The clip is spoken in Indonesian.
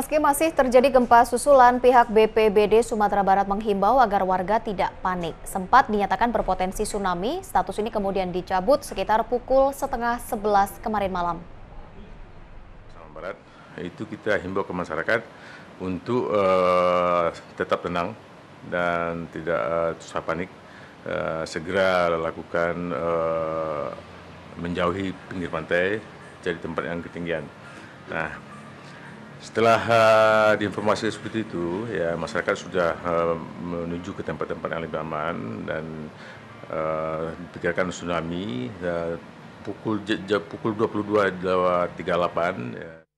Meski masih terjadi gempa susulan, pihak BPBD Sumatera Barat menghimbau agar warga tidak panik. Sempat dinyatakan berpotensi tsunami, status ini kemudian dicabut sekitar pukul setengah sebelas kemarin malam. Sumatera Barat itu kita himbau ke masyarakat untuk uh, tetap tenang dan tidak uh, susah panik. Uh, segera lakukan uh, menjauhi pinggir pantai, jadi tempat yang ketinggian. Nah, setelah uh, diinformasi seperti itu, ya masyarakat sudah uh, menuju ke tempat-tempat yang lebih aman dan uh, eh, dipikirkan tsunami uh, pukul pukul 22.38 ya.